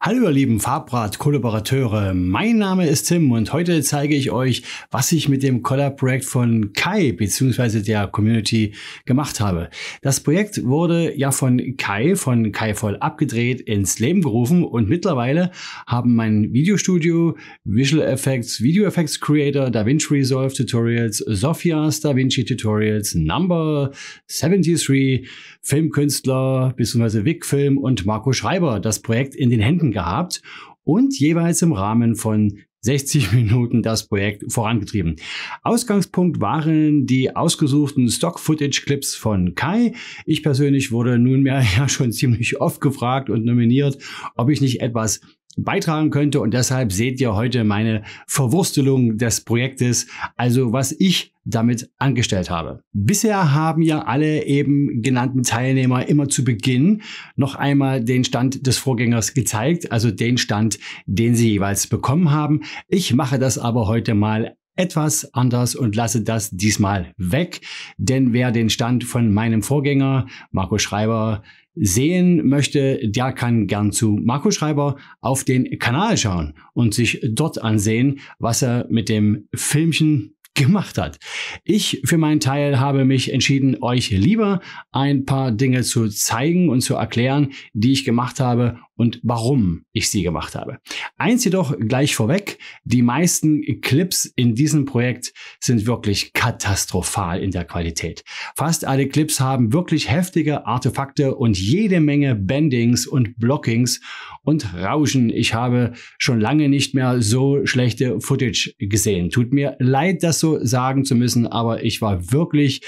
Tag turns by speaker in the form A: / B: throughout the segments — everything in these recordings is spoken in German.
A: Hallo ihr lieben farbrad kollaborateure mein Name ist Tim und heute zeige ich euch, was ich mit dem Collab-Projekt von Kai bzw. der Community gemacht habe. Das Projekt wurde ja von Kai, von Kai Voll abgedreht, ins Leben gerufen und mittlerweile haben mein Videostudio, Visual Effects, Video Effects Creator, DaVinci Resolve Tutorials, Sophia's DaVinci Tutorials, Number 73, Filmkünstler bzw. Wickfilm und Marco Schreiber das Projekt in den Händen gehabt und jeweils im Rahmen von 60 Minuten das Projekt vorangetrieben. Ausgangspunkt waren die ausgesuchten Stock-Footage-Clips von Kai. Ich persönlich wurde nunmehr ja schon ziemlich oft gefragt und nominiert, ob ich nicht etwas beitragen könnte und deshalb seht ihr heute meine Verwurstelung des Projektes, also was ich damit angestellt habe. Bisher haben ja alle eben genannten Teilnehmer immer zu Beginn noch einmal den Stand des Vorgängers gezeigt, also den Stand, den sie jeweils bekommen haben. Ich mache das aber heute mal etwas anders und lasse das diesmal weg, denn wer den Stand von meinem Vorgänger Marco Schreiber sehen möchte, der kann gern zu Marco Schreiber auf den Kanal schauen und sich dort ansehen, was er mit dem Filmchen gemacht hat. Ich für meinen Teil habe mich entschieden, euch lieber ein paar Dinge zu zeigen und zu erklären, die ich gemacht habe, und warum ich sie gemacht habe. Eins jedoch gleich vorweg, die meisten Clips in diesem Projekt sind wirklich katastrophal in der Qualität. Fast alle Clips haben wirklich heftige Artefakte und jede Menge Bendings und Blockings und Rauschen. Ich habe schon lange nicht mehr so schlechte Footage gesehen. Tut mir leid, das so sagen zu müssen, aber ich war wirklich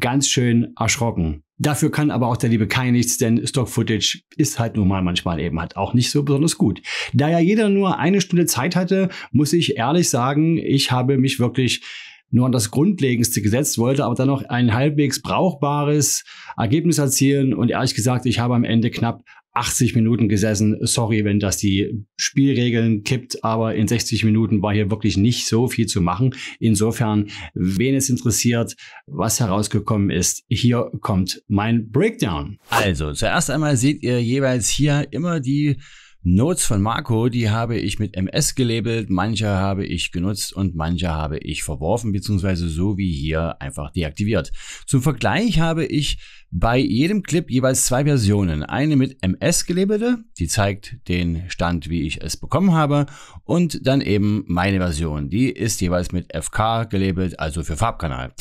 A: ganz schön erschrocken Dafür kann aber auch der liebe Kai nichts, denn Stock-Footage ist halt nun mal manchmal eben halt auch nicht so besonders gut. Da ja jeder nur eine Stunde Zeit hatte, muss ich ehrlich sagen, ich habe mich wirklich nur an das Grundlegendste gesetzt, wollte aber dann noch ein halbwegs brauchbares Ergebnis erzielen und ehrlich gesagt, ich habe am Ende knapp 80 Minuten gesessen. Sorry, wenn das die Spielregeln kippt, aber in 60 Minuten war hier wirklich nicht so viel zu machen. Insofern, wen es interessiert, was herausgekommen ist, hier kommt mein Breakdown. Also, zuerst einmal seht ihr jeweils hier immer die Notes von Marco, die habe ich mit MS gelabelt, manche habe ich genutzt und manche habe ich verworfen bzw. so wie hier einfach deaktiviert. Zum Vergleich habe ich bei jedem Clip jeweils zwei Versionen. Eine mit MS gelabelte, die zeigt den Stand, wie ich es bekommen habe und dann eben meine Version. Die ist jeweils mit FK gelabelt, also für Farbkanal.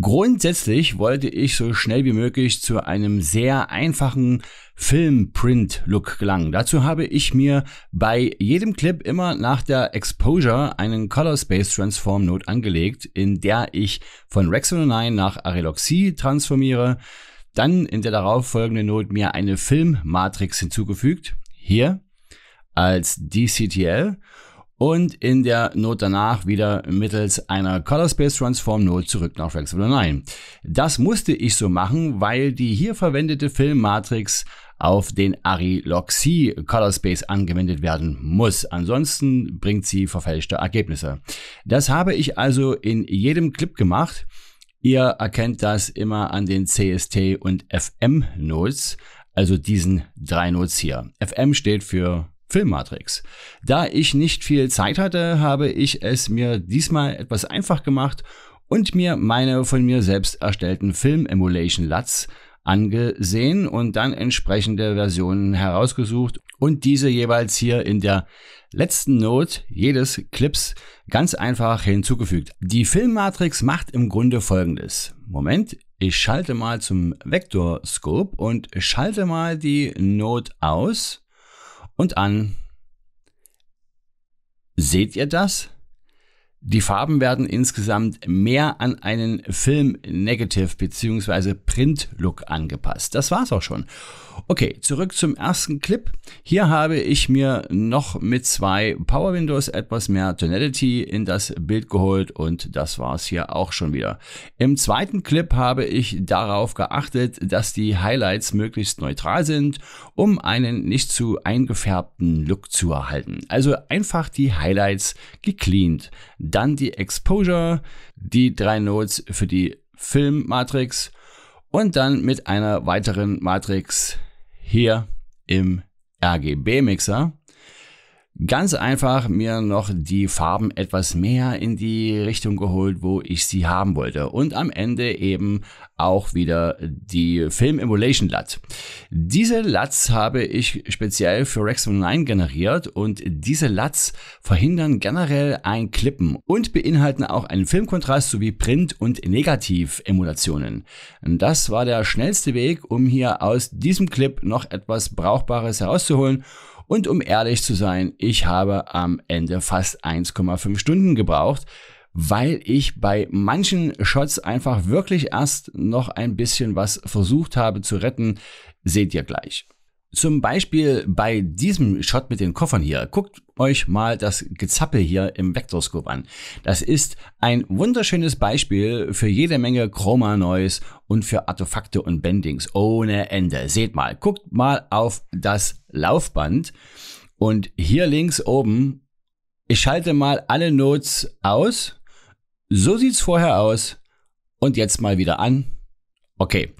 A: Grundsätzlich wollte ich so schnell wie möglich zu einem sehr einfachen Film-Print-Look gelangen. Dazu habe ich mir bei jedem Clip immer nach der Exposure einen Color Space Transform Note angelegt, in der ich von Rex 9 nach Areloxy transformiere, dann in der darauffolgenden Note mir eine Filmmatrix hinzugefügt, hier als DCTL und in der Note danach wieder mittels einer Color Space Transform Note zurück nach Rex 9. Das musste ich so machen, weil die hier verwendete Filmmatrix auf den Ariloxi Color Space angewendet werden muss. Ansonsten bringt sie verfälschte Ergebnisse. Das habe ich also in jedem Clip gemacht. Ihr erkennt das immer an den CST und FM Notes, also diesen drei Notes hier. FM steht für Filmmatrix. Da ich nicht viel Zeit hatte, habe ich es mir diesmal etwas einfach gemacht und mir meine von mir selbst erstellten Film Emulation LUTs angesehen und dann entsprechende Versionen herausgesucht und diese jeweils hier in der letzten Note jedes Clips ganz einfach hinzugefügt. Die Filmmatrix macht im Grunde folgendes. Moment, ich schalte mal zum Vektorscope und schalte mal die Note aus und an. Seht ihr das? Die Farben werden insgesamt mehr an einen Film Negative bzw. Print Look angepasst. Das war's auch schon. Okay, zurück zum ersten Clip. Hier habe ich mir noch mit zwei Power Windows etwas mehr Tonality in das Bild geholt und das war es hier auch schon wieder. Im zweiten Clip habe ich darauf geachtet, dass die Highlights möglichst neutral sind, um einen nicht zu eingefärbten Look zu erhalten. Also einfach die Highlights gecleant, dann die Exposure, die drei Notes für die Filmmatrix und dann mit einer weiteren Matrix hier im RGB-Mixer ganz einfach mir noch die Farben etwas mehr in die Richtung geholt, wo ich sie haben wollte. Und am Ende eben auch wieder die Film Emulation LUT. Diese LUTs habe ich speziell für Rex 9 generiert und diese LUTs verhindern generell ein Klippen und beinhalten auch einen Filmkontrast sowie Print- und Negativ-Emulationen. Das war der schnellste Weg, um hier aus diesem Clip noch etwas Brauchbares herauszuholen und um ehrlich zu sein, ich habe am Ende fast 1,5 Stunden gebraucht, weil ich bei manchen Shots einfach wirklich erst noch ein bisschen was versucht habe zu retten. Seht ihr gleich. Zum Beispiel bei diesem Shot mit den Koffern hier. Guckt euch mal das Gezappel hier im Vektorscope an. Das ist ein wunderschönes Beispiel für jede Menge Chroma Noise und für Artefakte und Bendings ohne Ende. Seht mal, guckt mal auf das Laufband und hier links oben, ich schalte mal alle Notes aus. So sieht's vorher aus und jetzt mal wieder an. Okay.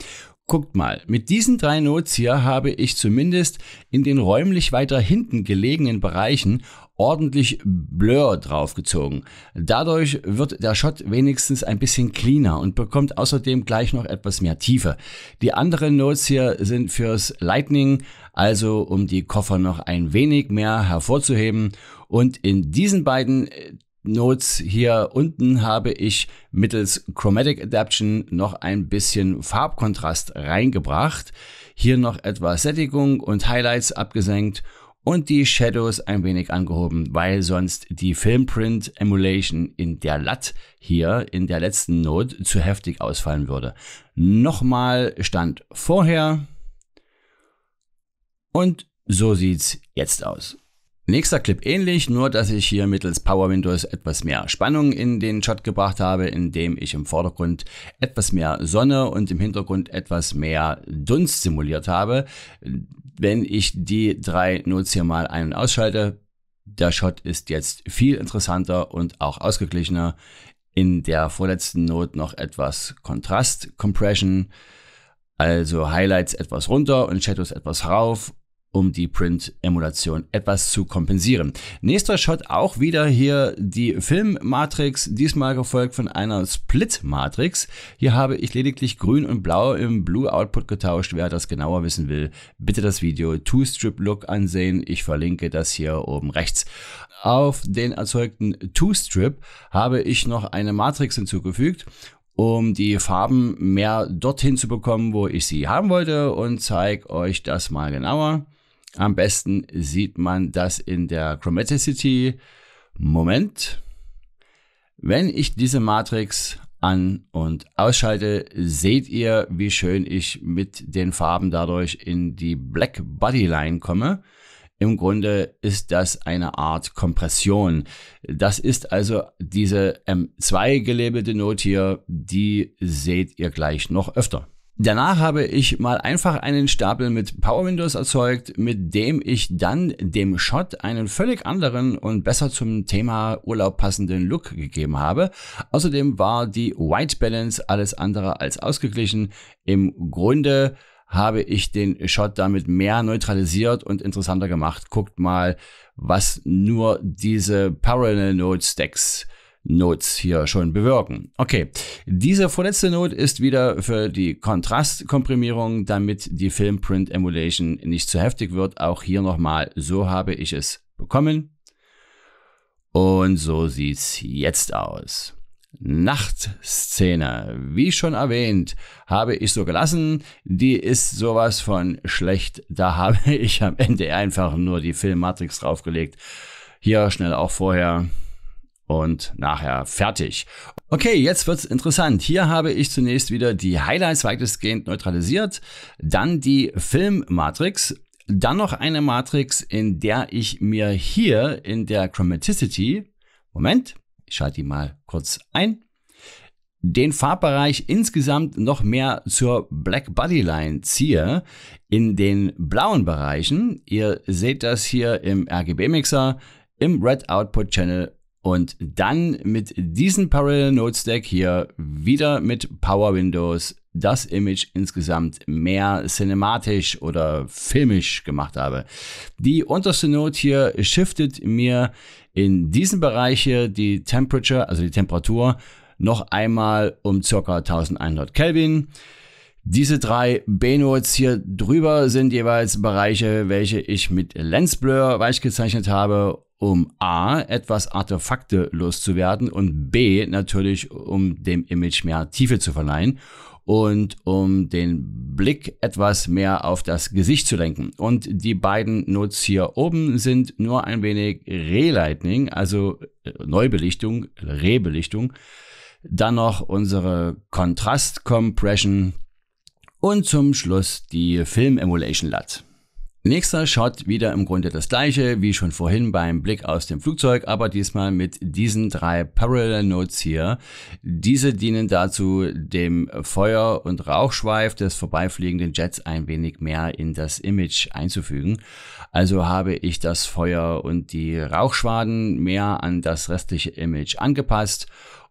A: Guckt mal, mit diesen drei Notes hier habe ich zumindest in den räumlich weiter hinten gelegenen Bereichen ordentlich Blur draufgezogen. Dadurch wird der Shot wenigstens ein bisschen cleaner und bekommt außerdem gleich noch etwas mehr Tiefe. Die anderen Notes hier sind fürs Lightning, also um die Koffer noch ein wenig mehr hervorzuheben. Und in diesen beiden äh, Notes hier unten habe ich mittels Chromatic Adaption noch ein bisschen Farbkontrast reingebracht. Hier noch etwas Sättigung und Highlights abgesenkt und die Shadows ein wenig angehoben, weil sonst die Filmprint Emulation in der LUT hier in der letzten Note zu heftig ausfallen würde. Nochmal Stand vorher und so sieht's jetzt aus. Nächster Clip ähnlich, nur dass ich hier mittels Power Windows etwas mehr Spannung in den Shot gebracht habe, indem ich im Vordergrund etwas mehr Sonne und im Hintergrund etwas mehr Dunst simuliert habe. Wenn ich die drei Notes hier mal ein- und ausschalte, der Shot ist jetzt viel interessanter und auch ausgeglichener. In der vorletzten Note noch etwas Kontrast Compression, also Highlights etwas runter und Shadows etwas rauf um die Print-Emulation etwas zu kompensieren. Nächster Shot auch wieder hier die Filmmatrix, diesmal gefolgt von einer Split-Matrix. Hier habe ich lediglich grün und blau im Blue-Output getauscht. Wer das genauer wissen will, bitte das Video Two-Strip-Look ansehen. Ich verlinke das hier oben rechts. Auf den erzeugten Two-Strip habe ich noch eine Matrix hinzugefügt um die Farben mehr dorthin zu bekommen, wo ich sie haben wollte und zeige euch das mal genauer. Am besten sieht man das in der Chromaticity. Moment. Wenn ich diese Matrix an und ausschalte, seht ihr, wie schön ich mit den Farben dadurch in die Black Body Line komme. Im Grunde ist das eine Art Kompression. Das ist also diese M2 gelabelte Note hier, die seht ihr gleich noch öfter. Danach habe ich mal einfach einen Stapel mit Power Windows erzeugt, mit dem ich dann dem Shot einen völlig anderen und besser zum Thema Urlaub passenden Look gegeben habe. Außerdem war die White Balance alles andere als ausgeglichen. Im Grunde habe ich den Shot damit mehr neutralisiert und interessanter gemacht. Guckt mal, was nur diese Parallel Node Stacks Notes hier schon bewirken. Okay, diese vorletzte Note ist wieder für die Kontrastkomprimierung, damit die Filmprint Emulation nicht zu heftig wird. Auch hier nochmal, so habe ich es bekommen. Und so sieht's jetzt aus. Nachtszene. Wie schon erwähnt, habe ich so gelassen. Die ist sowas von schlecht. Da habe ich am Ende einfach nur die Filmmatrix draufgelegt. Hier schnell auch vorher und nachher fertig. Okay, jetzt wird's interessant. Hier habe ich zunächst wieder die Highlights weitestgehend neutralisiert, dann die Filmmatrix, dann noch eine Matrix, in der ich mir hier in der Chromaticity, Moment, ich schalte die mal kurz ein, den Farbbereich insgesamt noch mehr zur Black Bodyline ziehe. In den blauen Bereichen, ihr seht das hier im RGB Mixer, im Red Output Channel und dann mit diesem Parallel Node Stack hier wieder mit Power Windows das Image insgesamt mehr cinematisch oder filmisch gemacht habe. Die unterste Note hier shiftet mir in diesem Bereich hier die Temperature, also die Temperatur, noch einmal um ca. 1100 Kelvin. Diese drei B-Notes hier drüber sind jeweils Bereiche, welche ich mit Lens Blur weich gezeichnet habe, um A, etwas Artefakte loszuwerden und B, natürlich, um dem Image mehr Tiefe zu verleihen und um den Blick etwas mehr auf das Gesicht zu lenken. Und die beiden Notes hier oben sind nur ein wenig Relighting, also äh, Neubelichtung, Rebelichtung. Dann noch unsere Kontrast-Compression, und zum Schluss die Film Emulation LUT. Nächster Shot wieder im Grunde das gleiche wie schon vorhin beim Blick aus dem Flugzeug, aber diesmal mit diesen drei Parallel Notes hier. Diese dienen dazu, dem Feuer- und Rauchschweif des vorbeifliegenden Jets ein wenig mehr in das Image einzufügen. Also habe ich das Feuer und die Rauchschwaden mehr an das restliche Image angepasst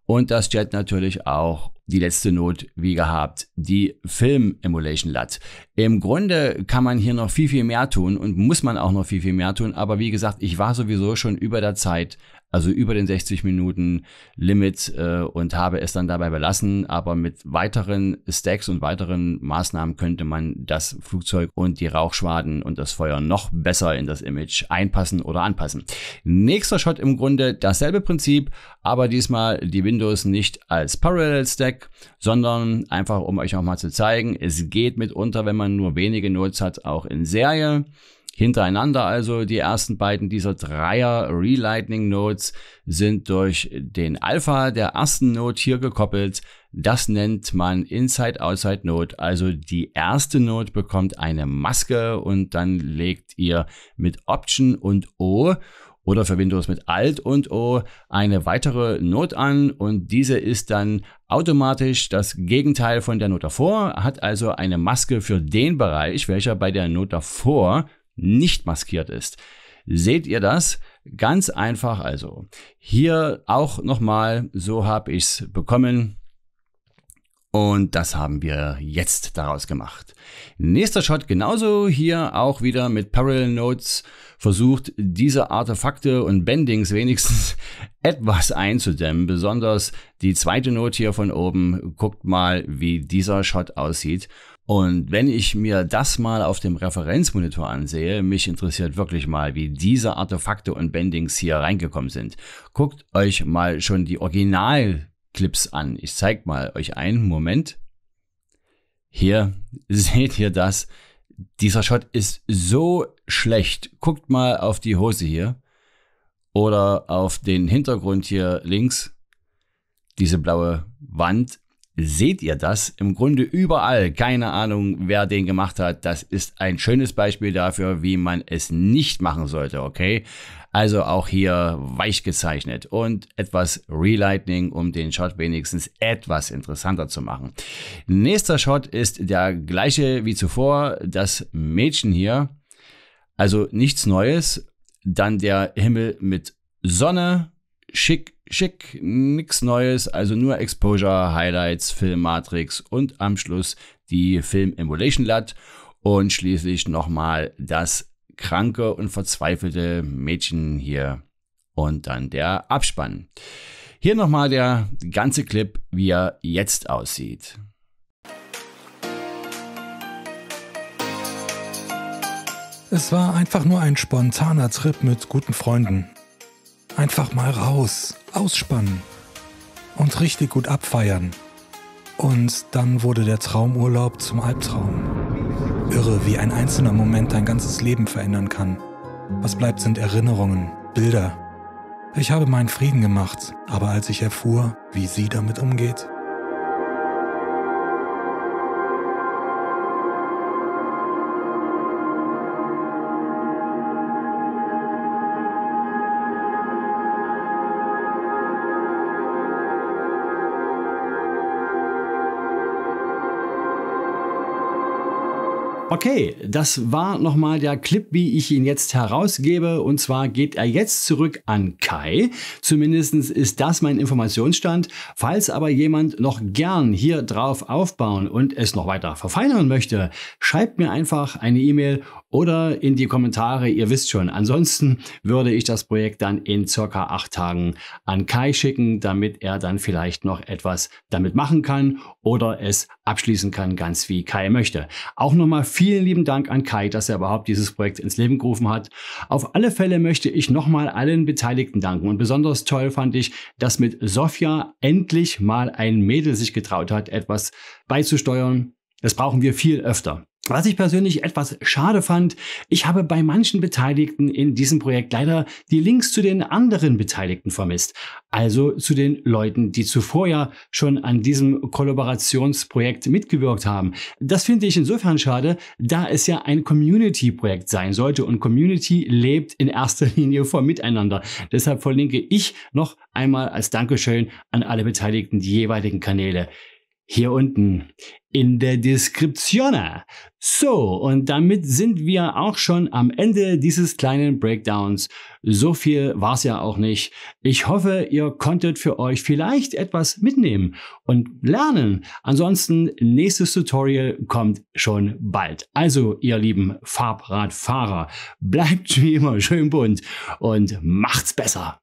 A: und das Jet natürlich auch die letzte Not wie gehabt, die film emulation LUT. Im Grunde kann man hier noch viel, viel mehr tun und muss man auch noch viel, viel mehr tun. Aber wie gesagt, ich war sowieso schon über der Zeit also über den 60 Minuten Limit äh, und habe es dann dabei belassen. Aber mit weiteren Stacks und weiteren Maßnahmen könnte man das Flugzeug und die Rauchschwaden und das Feuer noch besser in das Image einpassen oder anpassen. Nächster Shot im Grunde dasselbe Prinzip, aber diesmal die Windows nicht als Parallel Stack, sondern einfach um euch auch mal zu zeigen, es geht mitunter, wenn man nur wenige Notes hat, auch in Serie hintereinander. Also die ersten beiden dieser Dreier Relightning Nodes sind durch den Alpha der ersten Node hier gekoppelt. Das nennt man Inside-Outside Node. Also die erste Node bekommt eine Maske und dann legt ihr mit Option und O oder für Windows mit Alt und O eine weitere Not an und diese ist dann automatisch das Gegenteil von der Not davor, hat also eine Maske für den Bereich, welcher bei der Not davor nicht maskiert ist. Seht ihr das? Ganz einfach also. Hier auch nochmal, so habe ich es bekommen. Und das haben wir jetzt daraus gemacht. Nächster Shot genauso hier auch wieder mit Parallel Notes versucht, diese Artefakte und Bendings wenigstens etwas einzudämmen. Besonders die zweite Note hier von oben. Guckt mal, wie dieser Shot aussieht. Und wenn ich mir das mal auf dem Referenzmonitor ansehe, mich interessiert wirklich mal, wie diese Artefakte und Bendings hier reingekommen sind. Guckt euch mal schon die Originalclips an. Ich zeig mal euch einen Moment. Hier seht ihr das. Dieser Shot ist so schlecht. Guckt mal auf die Hose hier oder auf den Hintergrund hier links. Diese blaue Wand seht ihr das im Grunde überall. Keine Ahnung, wer den gemacht hat. Das ist ein schönes Beispiel dafür, wie man es nicht machen sollte, okay? Also auch hier weich gezeichnet und etwas Relightning, um den Shot wenigstens etwas interessanter zu machen. Nächster Shot ist der gleiche wie zuvor. Das Mädchen hier. Also nichts Neues. Dann der Himmel mit Sonne, schick Schick, nix Neues, also nur Exposure, Highlights, Filmmatrix und am Schluss die Film Emulation LUT und schließlich nochmal das kranke und verzweifelte Mädchen hier und dann der Abspann. Hier nochmal der ganze Clip, wie er jetzt aussieht. Es war einfach nur ein spontaner Trip mit guten Freunden. Einfach mal raus, ausspannen und richtig gut abfeiern. Und dann wurde der Traumurlaub zum Albtraum. Irre, wie ein einzelner Moment dein ganzes Leben verändern kann. Was bleibt sind Erinnerungen, Bilder. Ich habe meinen Frieden gemacht, aber als ich erfuhr, wie sie damit umgeht, Okay, das war nochmal der Clip, wie ich ihn jetzt herausgebe. Und zwar geht er jetzt zurück an Kai. Zumindest ist das mein Informationsstand. Falls aber jemand noch gern hier drauf aufbauen und es noch weiter verfeinern möchte, schreibt mir einfach eine E-Mail oder in die Kommentare. Ihr wisst schon. Ansonsten würde ich das Projekt dann in circa acht Tagen an Kai schicken, damit er dann vielleicht noch etwas damit machen kann oder es abschließen kann, ganz wie Kai möchte. Auch nochmal Vielen lieben Dank an Kai, dass er überhaupt dieses Projekt ins Leben gerufen hat. Auf alle Fälle möchte ich nochmal allen Beteiligten danken. Und besonders toll fand ich, dass mit Sofia endlich mal ein Mädel sich getraut hat, etwas beizusteuern. Das brauchen wir viel öfter. Was ich persönlich etwas schade fand, ich habe bei manchen Beteiligten in diesem Projekt leider die Links zu den anderen Beteiligten vermisst. Also zu den Leuten, die zuvor ja schon an diesem Kollaborationsprojekt mitgewirkt haben. Das finde ich insofern schade, da es ja ein Community-Projekt sein sollte und Community lebt in erster Linie vom Miteinander. Deshalb verlinke ich noch einmal als Dankeschön an alle Beteiligten die jeweiligen Kanäle hier unten in der Description. So, und damit sind wir auch schon am Ende dieses kleinen Breakdowns. So viel war es ja auch nicht. Ich hoffe, ihr konntet für euch vielleicht etwas mitnehmen und lernen. Ansonsten, nächstes Tutorial kommt schon bald. Also, ihr lieben Farbradfahrer, bleibt wie immer schön bunt und macht's besser.